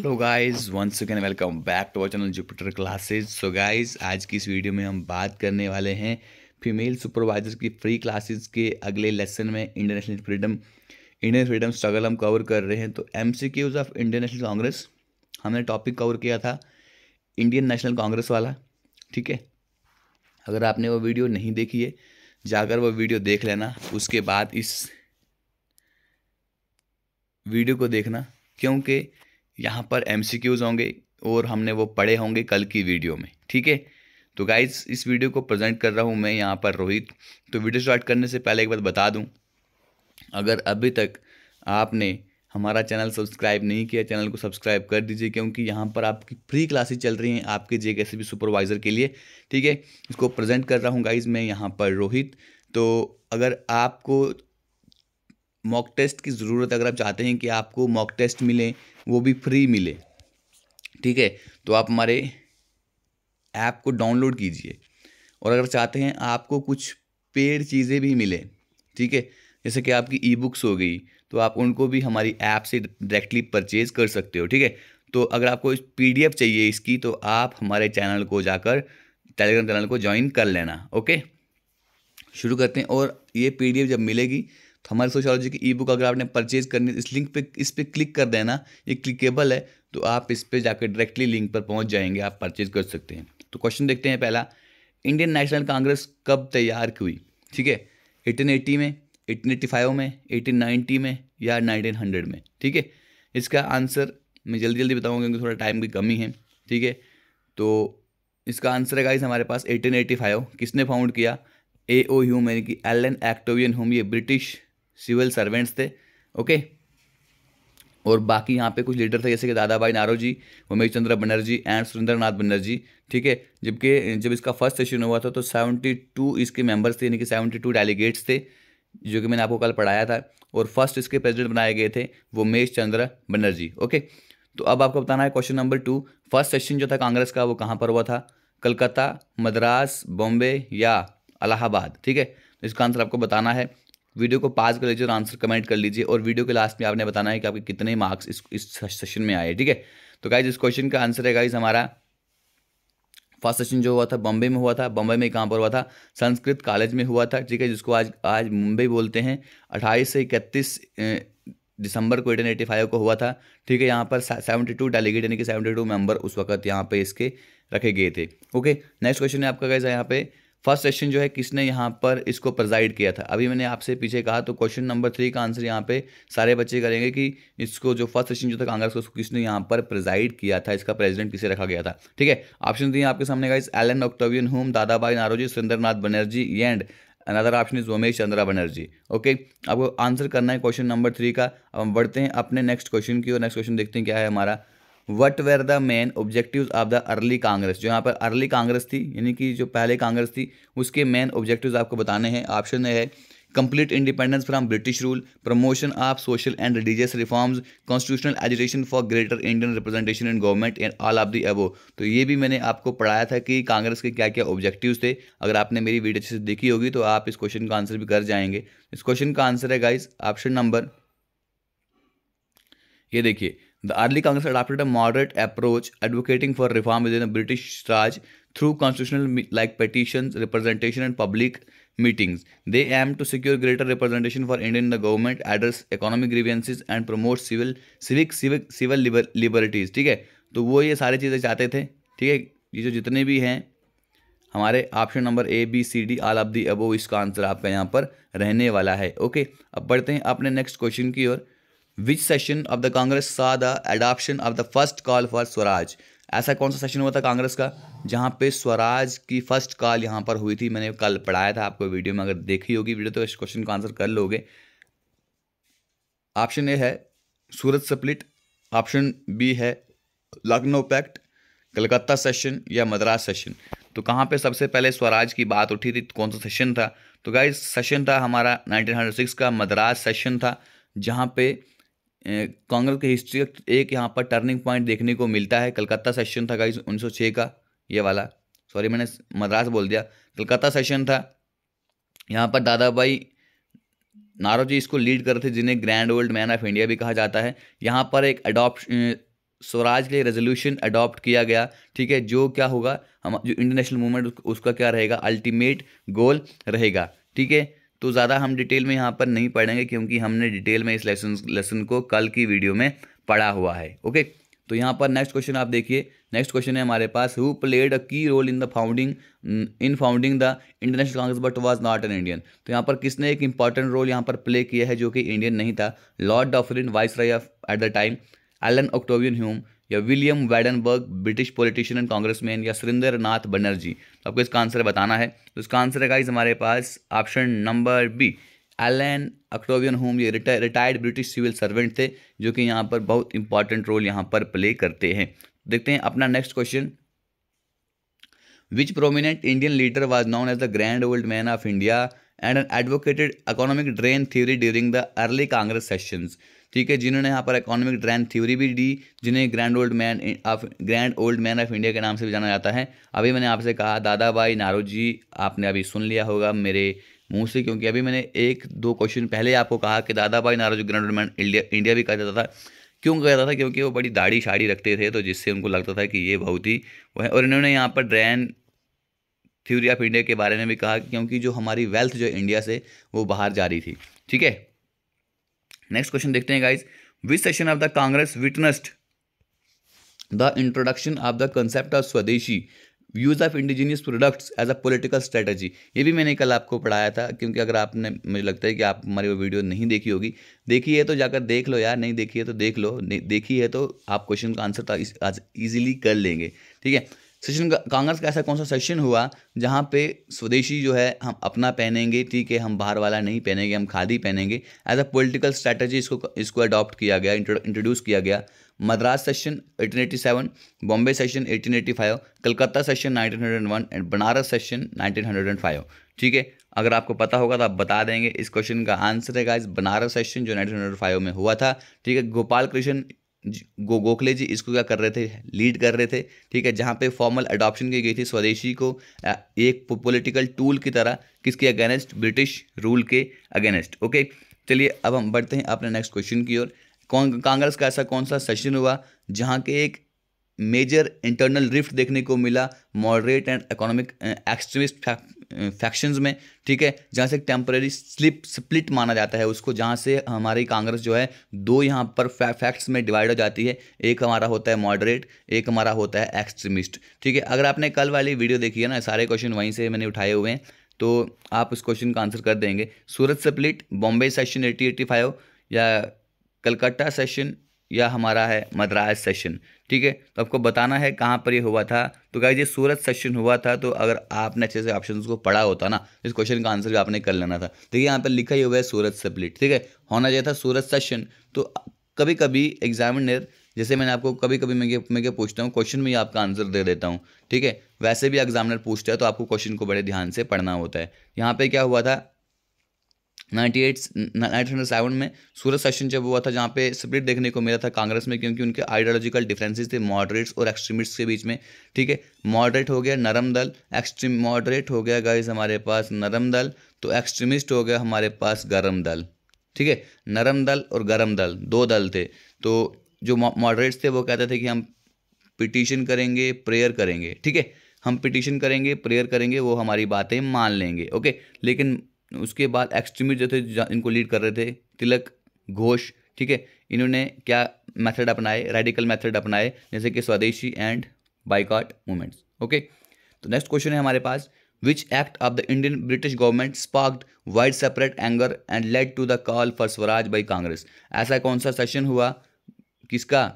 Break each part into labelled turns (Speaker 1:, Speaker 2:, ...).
Speaker 1: Hello guys once again welcome back to our channel Jupiter classes so guys आज की इस video में हम बात करने वाले हैं फीमेल सुपरवाइजर की फ्री क्लासेस के अगले लेसन में Indian freedom Indian freedom struggle हम कवर कर रहे हैं तो aim of Indian National Congress हमने टॉपिक कवर किया था इंडियन नेशनल कांग्रेस वाला ठीक है अगर आपने वो वीडियो नहीं देखी है जाकर वो वीडियो देख लेना उसके बाद इस वीडियो को देखना क्योंकि यहाँ पर एम होंगे और हमने वो पढ़े होंगे कल की वीडियो में ठीक है तो गाइज इस वीडियो को प्रेजेंट कर रहा हूँ मैं यहाँ पर रोहित तो वीडियो स्टार्ट करने से पहले एक बार बता दूँ अगर अभी तक आपने हमारा चैनल सब्सक्राइब नहीं किया चैनल को सब्सक्राइब कर दीजिए क्योंकि यहाँ पर आपकी फ्री क्लासेस चल रही हैं आपके जे कैसे भी सुपरवाइज़र के लिए ठीक है इसको प्रेजेंट कर रहा हूँ गाइज मैं यहाँ पर रोहित तो अगर आपको मॉक टेस्ट की ज़रूरत अगर आप चाहते हैं कि आपको मॉक टेस्ट मिले वो भी फ्री मिले ठीक है तो आप हमारे ऐप को डाउनलोड कीजिए और अगर चाहते हैं आपको कुछ पेड चीज़ें भी मिले ठीक है जैसे कि आपकी ई बुक्स हो गई तो आप उनको भी हमारी ऐप से डायरेक्टली परचेज कर सकते हो ठीक है तो अगर आपको पी चाहिए इसकी तो आप हमारे चैनल को जाकर टेलीग्राम चैनल को ज्वाइन कर लेना ओके शुरू करते हैं और ये पी जब मिलेगी तो हमारी सोशोलॉजी की ई बुक अगर आपने परचेज करनी इस लिंक पे इस पर क्लिक कर देना ये क्लिकेबल है तो आप इस पर जाकर डायरेक्टली लिंक पर पहुँच जाएंगे आप परचेज कर सकते हैं तो क्वेश्चन देखते हैं पहला इंडियन नेशनल कांग्रेस कब तैयार हुई ठीक है एटीन में एटीन फाइव में एटीन नाइन्टी में या नाइनटीन हंड्रेड में ठीक है इसका आंसर मैं जल्दी जल्दी बताऊँगा क्योंकि थोड़ा टाइम की कमी है ठीक है तो इसका आंसर है गाइस हमारे पास एटीन फाइव किसने फाउंड किया ए ओ ह्यूम यानी कि एलन एक्टोवियन ह्यूम ये ब्रिटिश सिविल सर्वेंट्स थे ओके और बाकी यहाँ पे कुछ लीडर थे जैसे कि Dadabhai Naoroji Umesh Chandra Banerjee and Surendranath Banerjee ठीक है जबकि जब इसका फर्स्ट सेशन हुआ था तो सेवेंटी टू इसके मेंबर्स थे यानी कि सेवेंटी टू डेलीगेट्स थे जो कि मैंने आपको कल पढ़ाया था और फर्स्ट इसके प्रेजिडेंट बनाए गए थे वो उमेश चंद्र बनर्जी ओके तो अब आपको बताना है question number two first session जो था कांग्रेस का वो कहाँ पर हुआ था कलकत्ता मद्रास बॉम्बे या अलाहाबाद ठीक है तो इसका आंसर आपको बताना है वीडियो को पास कर लीजिए और आंसर कमेंट कर लीजिए और वीडियो के लास्ट में आपने बताना है कि आपके कितने मार्क्स इस इस सेशन में आए ठीक है तो गाइज इस क्वेश्चन का आंसर है गाइज हमारा फर्स्ट सेशन जो हुआ था बम्बे में हुआ था बम्बे में कहाँ पर हुआ था संस्कृत कॉलेज में हुआ था ठीक है जिसको आज आज मुंबई बोलते हैं अट्ठाईस से इकतीस दिसंबर को एटीन एटी फाइव को हुआ था ठीक है यहाँ पर सेवेंटी टू डेलीगेट यानी कि सेवेंटी टू मेंबर उस वक्त यहाँ पे इसके रखे गए थे ओके नेक्स्ट क्वेश्चन है आपका कैसा यहाँ पे फर्स्ट सेशन जो है किसने यहाँ पर इसको प्रजाइड किया था अभी मैंने आपसे पीछे कहा तो क्वेश्चन नंबर थ्री का आंसर यहाँ पे सारे बच्चे करेंगे कि इसको जो फर्स्ट सेशन जो था कांग्रेस को किसने यहाँ पर प्रजाइड किया था इसका प्रेसिडेंट किसे रखा गया था ठीक है ऑप्शन दिए आपके सामने guys Allan Octavian Hume Dadabhai Naoroji Nath Banerjee and another option is Umesh Chandra Banerjee okay आपको आंसर करना है क्वेश्चन नंबर थ्री का अब हम बढ़ते हैं अपने नेक्स्ट क्वेश्चन की और नेक्स्ट क्वेश्चन देखते हैं क्या है हमारा what were the main objective of the early Congress जो यहाँ पर अर्ली कांग्रेस थी यानी कि जो पहले कांग्रेस थी उसके मेन ऑब्जेक्टिव आपको बताने हैं ऑप्शन ए है complete independence from British rule promotion of social and religious reforms constitutional education for greater Indian representation in government and all of the above तो ये भी मैंने आपको पढ़ाया था कि कांग्रेस के क्या क्या ऑब्जेक्टिव थे अगर आपने मेरी वीडियो अच्छे से देखी होगी तो आप इस क्वेश्चन का आंसर भी कर जाएंगे इस क्वेश्चन का आंसर है गाइज ऑप्शन नंबर ये देखिए The early Congress adopted a moderate approach, advocating for reform within the British Raj through constitutional like petitions, representation, and public meetings. They aimed to secure greater representation for Indian in the government, address economic grievances, and promote civil civic civic civil liber, liberties. ठीक है तो वो ये सारी चीज़ें चाहते थे ठीक है ये जो जितने भी हैं हमारे option number A B C D all of the above इसका आंसर आपका यहाँ पर रहने वाला है ओके अब बढ़ते हैं अपने नेक्स्ट क्वेश्चन की ओर which session of the Congress saw the adoption of the first call for swaraj ऐसा कौन सा सेशन हुआ था कांग्रेस का जहाँ पे स्वराज की फर्स्ट कॉल यहाँ पर हुई थी मैंने कल पढ़ाया था आपको वीडियो में अगर देखी होगी वीडियो तो इस क्वेश्चन का आंसर कर लोगे ऑप्शन ए है सूरत सप्लिट ऑप्शन बी है लखनऊ पैक्ट कलकत्ता सेशन या मद्रास सेशन तो कहाँ पे सबसे पहले स्वराज की बात उठी थी कौन सा सेशन था तो क्या सेशन था हमारा 1906 का मद्रास सेशन था जहाँ पे कांग्रेस की हिस्ट्री का एक यहाँ पर टर्निंग पॉइंट देखने को मिलता है कलकत्ता सेशन था गाइस छः का ये वाला सॉरी मैंने मद्रास बोल दिया कलकत्ता सेशन था यहाँ पर दादा भाई नारोजी इसको लीड कर रहे थे जिन्हें grand old man of India भी कहा जाता है यहाँ पर एक अडॉप्ट स्वराज के लिए रेजोल्यूशन अडॉप्ट किया गया ठीक है जो क्या होगा हम जो इंटरनेशनल मूवमेंट उसका क्या रहेगा अल्टीमेट गोल रहेगा ठीक है तो ज़्यादा हम डिटेल में यहाँ पर नहीं पढ़ेंगे क्योंकि हमने डिटेल में इस लेसन लेसन को कल की वीडियो में पढ़ा हुआ है ओके तो यहाँ पर नेक्स्ट क्वेश्चन आप देखिए नेक्स्ट क्वेश्चन है हमारे पास who played a key role in the founding in founding the international Congress but was not an Indian तो यहाँ पर किसने एक इंपॉर्टेंट रोल यहाँ पर प्ले किया है जो कि इंडियन नहीं था Lord Dufferin viceroy of at the time Allan Octavian Hume या William Wedderburn British politician and congressman या सुरेंद्र नाथ बनर्जी तो आपको इसका आंसर बताना है तो इसका आंसर है गाइज हमारे पास option number B Allan Octavian Hume ये रिटायर्ड ब्रिटिश सिविल सर्वेंट थे जो कि यहाँ पर बहुत इंपॉर्टेंट रोल यहाँ पर प्ले करते हैं देखते हैं अपना next question which prominent Indian leader was known as the grand old man of India and an advocated economic drain theory during the early Congress sessions ठीक है जिन्होंने यहाँ पर इकोनॉमिक ड्रैन थ्योरी भी दी जिन्हें grand old man of grand old man of India के नाम से भी जाना जाता है अभी मैंने आपसे कहा दादा भाई नारोजी आपने अभी सुन लिया होगा मेरे मुँह से क्योंकि अभी मैंने एक दो क्वेश्चन पहले आपको कहा कि Dadabhai Naoroji grand old man India India भी कहा जाता था क्यों कहता था क्योंकि वो बड़ी दाढ़ी शाड़ी रखते थे तो जिससे उनको लगता था कि ये बहुत ही वह और इन्होंने यहाँ पर ड्रैन थ्योरी ऑफ इंडिया के बारे में भी कहा क्योंकि जो हमारी वेल्थ जो इंडिया से वो बाहर जा रही थी ठीक है नेक्स्ट क्वेश्चन देखते हैं guys which session of the Congress witnessed the introduction of the concept of swadeshi use of indigenous products as a political strategy ये भी मैंने कल आपको पढ़ाया था क्योंकि अगर आपने मुझे लगता है कि आप हमारी वो वीडियो नहीं देखी होगी देखी है तो जाकर देख लो यार नहीं देखी है तो देख लो देखी है तो आप क्वेश्चन का आंसर तो आज ईजिली कर लेंगे ठीक है सेशन कांग्रेस का ऐसा कौन सा सेशन हुआ जहाँ पे स्वदेशी जो है हम अपना पहनेंगे ठीक है हम बाहर वाला नहीं पहनेंगे हम खादी पहनेंगे एज अ पोलिटिकल स्ट्रैटेजी इसको इसको अडॉप्ट किया गया इंट्रोड्यूस किया गया Madras session 1887, Bombay session 1885, Calcutta session 1901 and Banaras session 1905 ठीक है अगर आपको पता होगा तो आप बता देंगे इस क्वेश्चन का आंसर है इस बनारस सेशन जो 1905 में हुआ था ठीक है गोपाल कृष्ण गो गोखले जी इसको क्या कर रहे थे लीड कर रहे थे ठीक है जहाँ पे फॉर्मल अडॉप्शन की गई थी स्वदेशी को एक पॉलिटिकल टूल की तरह किसके अगेंस्ट ब्रिटिश रूल के अगेंस्ट ओके चलिए अब हम बढ़ते हैं अपने नेक्स्ट क्वेश्चन की ओर कौन कांग्रेस का ऐसा कौन सा सेशन हुआ जहाँ के एक मेजर इंटरनल रिफ्ट देखने को मिला moderate and economic extremist factions में ठीक है जहाँ से एक टेम्प्रेरी स्लिप स्प्लिट माना जाता है उसको जहाँ से हमारी कांग्रेस जो है दो यहाँ पर फैक्ट्स में डिवाइड हो जाती है एक हमारा होता है मॉडरेट एक हमारा होता है एक्सट्रीमिस्ट ठीक है अगर आपने कल वाली वीडियो देखी है ना सारे क्वेश्चन वहीं से मैंने उठाए हुए हैं तो आप उस क्वेश्चन का आंसर कर देंगे Surat split Bombay session eighty five या कलकत्ता सेशन यह हमारा है मद्रास सेशन ठीक है तो आपको बताना है कहाँ पर ये हुआ था तो क्या ये सूरत सेशन हुआ था तो अगर आपने अच्छे से ऑप्शन को पढ़ा होता ना इस क्वेश्चन का आंसर भी आपने कर लेना था देखिए तो यहाँ पर लिखा ही हुआ है सूरत सप्लिट ठीक है होना चाहिए था सूरत सेशन तो कभी कभी एग्जामिनर जैसे मैंने आपको कभी कभी मैं मैं क्या पूछता हूँ क्वेश्चन में ही आपका आंसर दे देता हूँ ठीक है वैसे भी एग्जामिनर पूछता है तो आपको क्वेश्चन को बड़े ध्यान से पढ़ना होता है यहाँ पे क्या हुआ था ninety eight nineteen hundred seven में सूरत सेशन जब हुआ था जहाँ पे स्प्लिट देखने को मिला था कांग्रेस में क्योंकि उनके आइडियोलॉजिकल डिफरेंसेस थे मॉडरेट्स और एक्सट्रीमिस्ट्स के बीच में ठीक है मॉडरेट हो गया नरम दल एक्सट्रीम मॉडरेट हो गया गाइस हमारे पास नरम दल तो एक्सट्रीमिस्ट हो गया हमारे पास गर्म दल ठीक है नरम दल और गर्म दल दो दल थे तो जो मॉडरेट्स थे वो कहते थे कि हम पिटिशन करेंगे प्रेयर करेंगे ठीक है हम पिटिशन करेंगे प्रेयर करेंगे वो हमारी बातें मान लेंगे ओके लेकिन उसके बाद एक्सट्रीमिस्ट जो थे इनको लीड कर रहे थे तिलक घोष ठीक है इन्होंने क्या मेथड अपनाए रेडिकल मेथड अपनाए जैसे कि swadeshi and boycott movements okay तो नेक्स्ट क्वेश्चन है हमारे पास which act of the Indian British government sparked wide separate anger and led to the call for swaraj by Congress ऐसा कौन सा सेशन हुआ किसका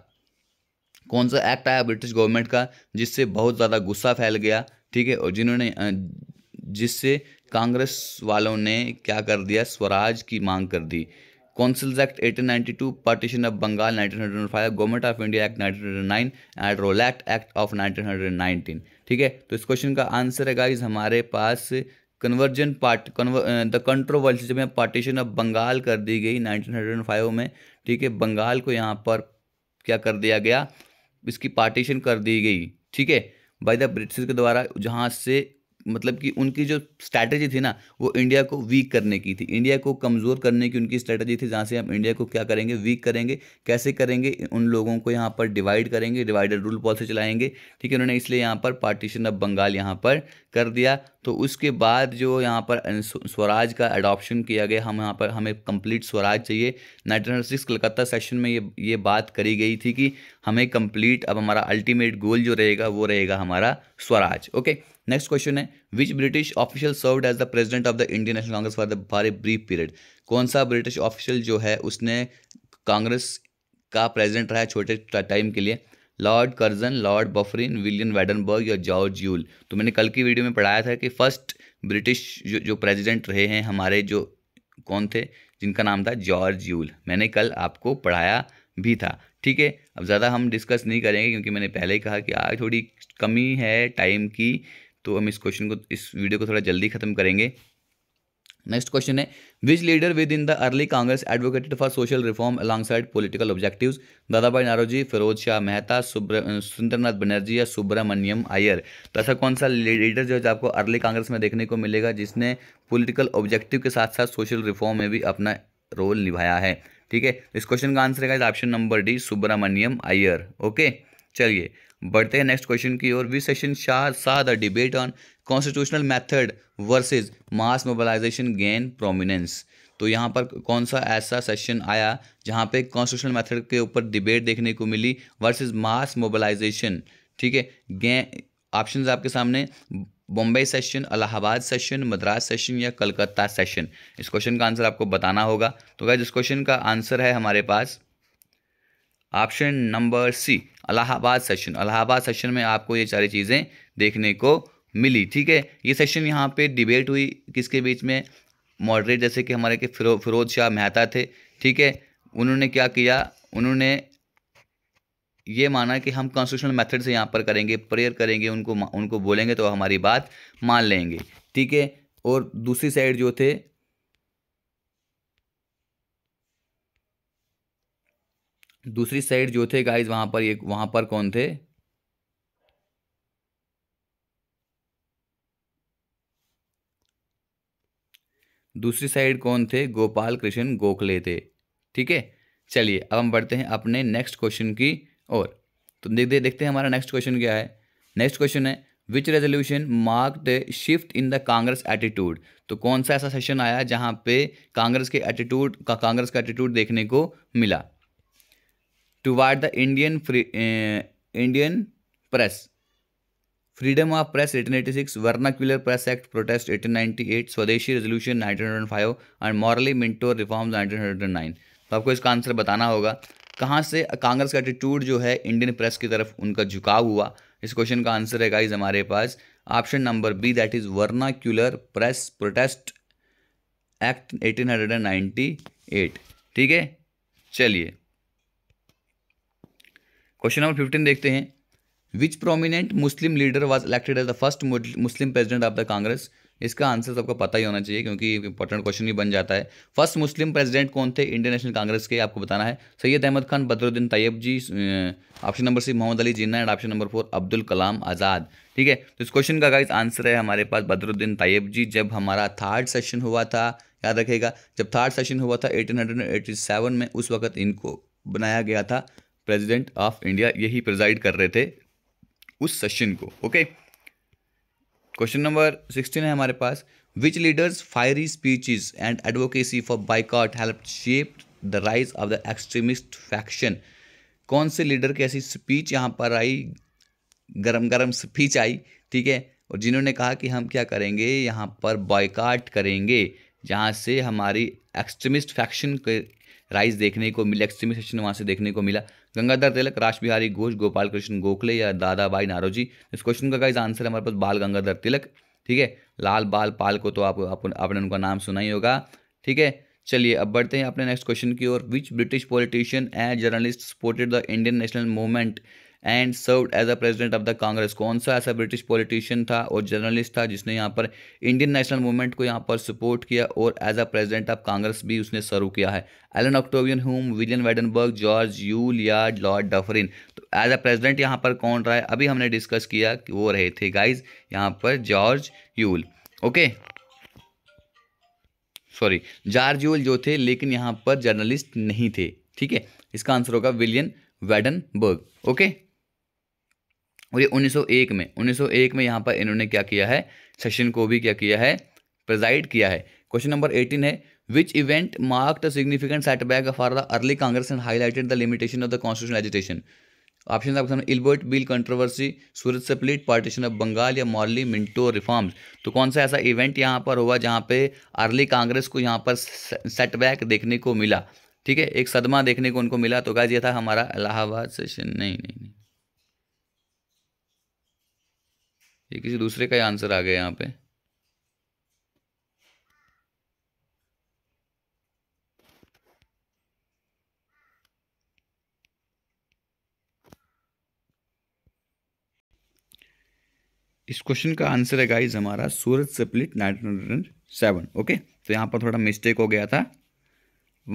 Speaker 1: कौन सा एक्ट आया ब्रिटिश गवर्नमेंट का जिससे बहुत ज़्यादा गुस्सा फैल गया ठीक है और जिन्होंने जिससे कांग्रेस वालों ने क्या कर दिया स्वराज की मांग कर दी councils act 1892 partition of Bengal 1905 government of India act 1909 and Rowlatt act of 1919 ठीक है तो इस क्वेश्चन का आंसर है गाइज हमारे पास कन्वर्जन पार्ट द कंट्रोवर्सी जब पार्टीशन ऑफ बंगाल कर दी गई 1905 में ठीक है बंगाल को यहाँ पर क्या कर दिया गया इसकी पार्टीशन कर दी गई ठीक है बाय द ब्रिटिश के द्वारा जहाँ से मतलब कि उनकी जो स्ट्रैटेजी थी ना वो इंडिया को वीक करने की थी इंडिया को कमज़ोर करने की उनकी स्ट्रैटेजी थी जहाँ से हम इंडिया को क्या करेंगे वीक करेंगे कैसे करेंगे उन लोगों को यहाँ पर डिवाइड करेंगे डिवाइडर रूल पॉलिसी चलाएंगे ठीक है उन्होंने इसलिए यहाँ पर पार्टीशन ऑफ बंगाल यहाँ पर कर दिया तो उसके बाद जो यहाँ पर स्वराज का अडॉप्शन किया गया हम यहाँ पर हमें कंप्लीट स्वराज चाहिए नाइनटीन सिक्स कलकत्ता सेशन में ये ये बात करी गई थी कि हमें कंप्लीट अब हमारा अल्टीमेट गोल जो रहेगा वो रहेगा हमारा स्वराज ओके नेक्स्ट क्वेश्चन है which British official served as the president of the Indian National Congress for the a brief period कौन सा ब्रिटिश ऑफिशियल जो है उसने कांग्रेस का प्रेजिडेंट रहा है छोटे टाइम के लिए Lord Curzon Lord Dufferin William Wedderburn या जॉर्ज यूल तो मैंने कल की वीडियो में पढ़ाया था कि फर्स्ट ब्रिटिश जो जो प्रेजिडेंट रहे हैं हमारे जो कौन थे जिनका नाम था जॉर्ज यूल मैंने कल आपको पढ़ाया भी था ठीक है अब ज़्यादा हम डिस्कस नहीं करेंगे क्योंकि मैंने पहले ही कहा कि आज थोड़ी कमी है टाइम की तो हम इस क्वेश्चन को इस वीडियो को थोड़ा जल्दी खत्म करेंगे नेक्स्ट क्वेश्चन है which leader within the early Congress advocated for social reform alongside political objective Dadabhai Naoroji Firoz Shah Mehta Sundarnath Banerjee या सुब्रमण्यम आयर तो ऐसा कौन सा लीडर जो है आपको अर्ली कांग्रेस में देखने को मिलेगा जिसने पोलिटिकल ऑब्जेक्टिव के साथ साथ सोशल रिफॉर्म में भी अपना रोल निभाया है ठीक है इस क्वेश्चन का आंसर है option number D Subramaniam Iyer okay चलिए बढ़ते हैं नेक्स्ट क्वेश्चन की ओर वी सेशन शाह सा the debate on constitutional method versus mass mobilization gain prominence तो यहाँ पर कौन सा ऐसा सेशन आया जहाँ पे कॉन्स्टिट्यूशनल मेथड के ऊपर डिबेट देखने को मिली वर्सेस मास मोबलाइजेशन ठीक है गे ऑप्शन आपके सामने Bombay session Allahabad session Madras session या कलकत्ता सेशन इस क्वेश्चन का आंसर आपको बताना होगा तो क्या इस क्वेश्चन का आंसर है हमारे पास option number C Allahabad session Allahabad session में आपको ये सारी चीज़ें देखने को मिली ठीक है ये सेशन यहाँ पे डिबेट हुई किसके बीच में मॉडरेट जैसे कि हमारे के फिरो फिरोज शाह मेहता थे ठीक है उन्होंने क्या किया उन्होंने ये माना कि हम कॉन्स्टिट्यूशनल मेथड से यहाँ पर करेंगे प्रेयर करेंगे उनको उनको बोलेंगे तो हमारी बात मान लेंगे ठीक है और दूसरी साइड जो थे दूसरी साइड जो थे गाइज वहां पर एक वहां पर कौन थे दूसरी साइड कौन थे गोपाल कृष्ण गोखले थे ठीक है चलिए अब हम बढ़ते हैं अपने नेक्स्ट क्वेश्चन की ओर तो देखते देखते हैं हमारा नेक्स्ट क्वेश्चन क्या है नेक्स्ट क्वेश्चन है which resolution the shift in the Congress attitude तो कौन सा ऐसा सेशन आया जहां पे कांग्रेस के एटीट्यूड का कांग्रेस का एटीट्यूड देखने को मिला toward the Indian Indian press freedom of press eighteen eighty six vernacular press act protest eighteen ninety eight swadeshi resolution nineteen hundred five and Morley Minto reform nineteen hundred nine तो आपको इसका answer बताना होगा कहाँ से कांग्रेस का एटीट्यूड जो है इंडियन प्रेस की तरफ उनका झुकाव हुआ इस क्वेश्चन का आंसर है गाइज हमारे पास option number B that is vernacular press protest act eighteen hundred and ninety eight ठीक है चलिए क्वेश्चन नंबर फिफ्टीन देखते हैं which prominent Muslim leader was elected as the first Muslim president of the Congress इसका answer सबको पता ही होना चाहिए क्योंकि इंपॉर्टेंट क्वेश्चन ही बन जाता है फर्स्ट मुस्लिम प्रेसिडेंट कौन थे इंडियन नेशनल कांग्रेस के आपको बताना है Syed Ahmad Khan Badruddin Tyabji option number C Mohammad Ali Jinnah and option number four Abdul Kalam Azad ठीक है तो इस क्वेश्चन का गाइस आंसर है हमारे पास बदरुद्दीन तैयब जी जब हमारा थर्ड सेशन हुआ था याद रखेगा जब थर्ड सेशन हुआ था एटीन में उस वक्त इनको बनाया गया था प्रेसिडेंट ऑफ इंडिया यही प्रिजाइड कर रहे थे उस सेशन को ओके क्वेश्चन नंबर सिक्सटीन है हमारे पास which leaders fiery speeches and advocacy for boycott help shape the rise of the extremist faction कौन से लीडर की ऐसी स्पीच यहाँ पर आई गरम गरम स्पीच आई ठीक है और जिन्होंने कहा कि हम क्या करेंगे यहाँ पर बॉयकाट करेंगे जहाँ से हमारी एक्सट्रीमिस्ट फैक्शन के राइज देखने को मिले एक्सट्रीमिस्ट फैक्शन वहाँ से देखने को मिला गंगाधर तिलक राज बिहारी घोष गोपाल कृष्ण गोखले या दादाबाई नारोजी इस क्वेश्चन का गाइज आंसर हमारे पास बाल गंगाधर तिलक ठीक है लाल बाल पाल को तो आप, आप आपने उनका नाम सुना ही होगा ठीक है चलिए अब बढ़ते हैं अपने नेक्स्ट क्वेश्चन की ओर which British politician and journalist supported the Indian national movement and serve as a president of the Congress कौन सा ऐसा ब्रिटिश पॉलिटिशियन था और जर्नलिस्ट था जिसने यहाँ पर इंडियन नेशनल मूवमेंट को यहाँ पर सपोर्ट किया और as a president of Congress भी उसने सर्व किया है Allan Octavian Hume William Wedderburn George Yule यार्ड लॉर्ड डफरिन तो एज अ प्रेजिडेंट यहाँ पर कौन रहा है अभी हमने डिस्कस किया कि वो रहे थे गाइज यहाँ पर George Yule okay sorry George Yule जो थे लेकिन यहाँ पर जर्नलिस्ट नहीं थे ठीक है इसका आंसर होगा विलियन वेडनबर्ग ओके और ये 1901 में 1901 में यहाँ पर इन्होंने क्या किया है सेशन को भी क्या किया है प्रेजाइड किया है क्वेश्चन नंबर 18 है which event marked significant significant setback for the early Congress and highlighted the limitation of the constitutional option आपके सामने Ilbert bill controversy Surat split partition of Bengal या मॉर्ली मिंटो रिफॉर्म्स तो कौन सा ऐसा इवेंट यहाँ पर हुआ जहाँ पे अर्ली कांग्रेस को यहाँ पर सेटबैक देखने को मिला ठीक है एक सदमा देखने को उनको मिला तो गाज ये था हमारा इलाहाबाद सेशन नहीं नहीं नहीं ये किसी दूसरे का ही आंसर आ गया यहाँ पे इस क्वेश्चन का आंसर है गाइज हमारा Surat split nine hundred seven okay तो यहाँ पर थोड़ा मिस्टेक हो गया था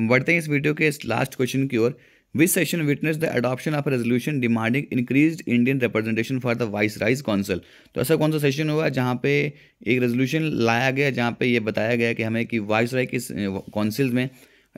Speaker 1: बढ़ते हैं इस वीडियो के इस लास्ट क्वेश्चन की ओर which session witness the adoption of resolution demanding increase Indian representation for the viceroy's Council? तो ऐसा कौन सा सेशन हुआ जहाँ पे एक रेजोल्यूशन लाया गया जहाँ पे ये बताया गया कि हमें कि वाइस राय की काउंसिल में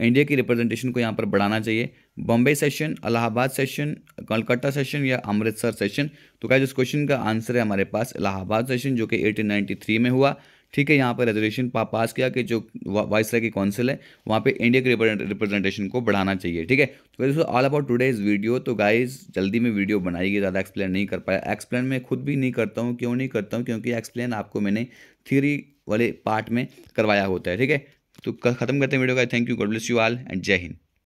Speaker 1: इंडिया की रिप्रेजेंटेशन को यहाँ पर बढ़ाना चाहिए Bombay session Allahabad session Kolkata session या अमृतसर सेशन तो क्या जिस क्वेश्चन का आंसर है हमारे पास इलाहाबाद सेशन जो कि 1893 में हुआ ठीक है यहाँ पर रेजोल्यूशन पा, पास किया कि जो वाइस राय की काउंसिल है वहाँ पे इंडिया के रिप्रेजेंटेशन को बढ़ाना चाहिए ठीक है तो दोस्तों all about today is video तो गाइज जल्दी में वीडियो बनाइए ज़्यादा एक्सप्लेन नहीं कर पाया एक्सप्लेन मैं खुद भी नहीं करता हूँ क्यों नहीं करता हूँ क्योंकि एक्सप्लेन आपको मैंने थ्योरी वाले पार्ट में करवाया होता है ठीक है तो ख़त्म करते हैं वीडियो का thank you God bless you all and Jai Hind